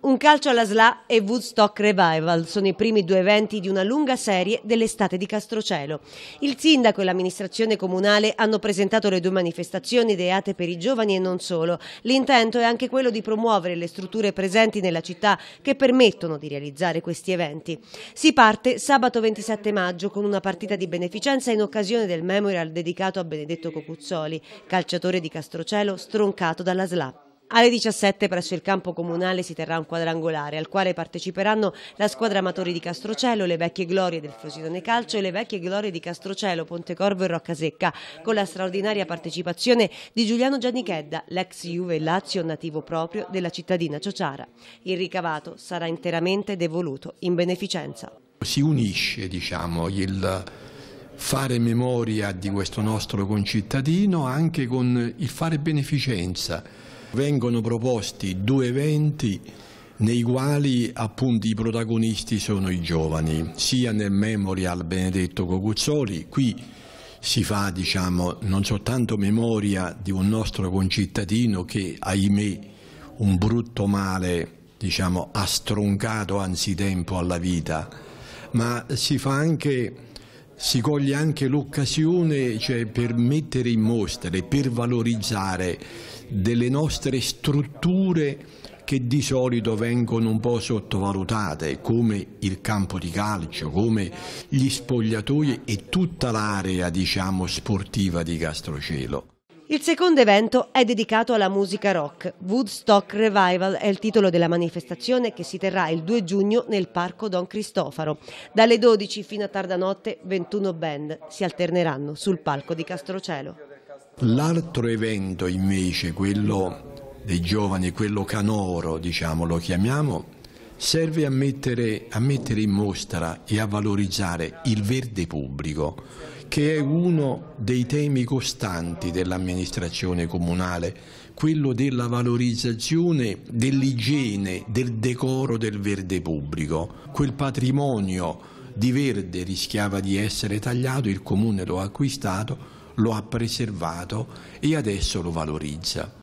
Un calcio alla SLA e Woodstock Revival sono i primi due eventi di una lunga serie dell'estate di Castrocelo. Il sindaco e l'amministrazione comunale hanno presentato le due manifestazioni ideate per i giovani e non solo. L'intento è anche quello di promuovere le strutture presenti nella città che permettono di realizzare questi eventi. Si parte sabato 27 maggio con una partita di beneficenza in occasione del memorial dedicato a Benedetto Cocuzzoli, calciatore di Castrocelo stroncato dalla SLA. Alle 17 presso il campo comunale si terrà un quadrangolare al quale parteciperanno la squadra amatori di Castrocello, le vecchie glorie del Frosinone Calcio e le vecchie glorie di Castrocello, Pontecorvo e Roccasecca, con la straordinaria partecipazione di Giuliano Giannichedda, l'ex Juve Lazio nativo proprio della cittadina Ciociara. Il ricavato sarà interamente devoluto in beneficenza. Si unisce diciamo, il fare memoria di questo nostro concittadino anche con il fare beneficenza vengono proposti due eventi nei quali appunto i protagonisti sono i giovani, sia nel Memorial Benedetto Cocuzzoli, qui si fa diciamo, non soltanto memoria di un nostro concittadino che ahimè un brutto male diciamo, ha stroncato anzitempo alla vita, ma si fa anche si coglie anche l'occasione cioè, per mettere in mostra per valorizzare delle nostre strutture che di solito vengono un po' sottovalutate, come il campo di calcio, come gli spogliatoi e tutta l'area diciamo, sportiva di Castrocelo. Il secondo evento è dedicato alla musica rock. Woodstock Revival è il titolo della manifestazione che si terrà il 2 giugno nel Parco Don Cristofaro. Dalle 12 fino a tarda notte 21 band si alterneranno sul palco di Castrocelo. L'altro evento invece, quello dei giovani, quello canoro, diciamo, lo chiamiamo, serve a mettere, a mettere in mostra e a valorizzare il verde pubblico, che è uno dei temi costanti dell'amministrazione comunale, quello della valorizzazione dell'igiene, del decoro del verde pubblico, quel patrimonio di verde rischiava di essere tagliato, il comune lo ha acquistato, lo ha preservato e adesso lo valorizza.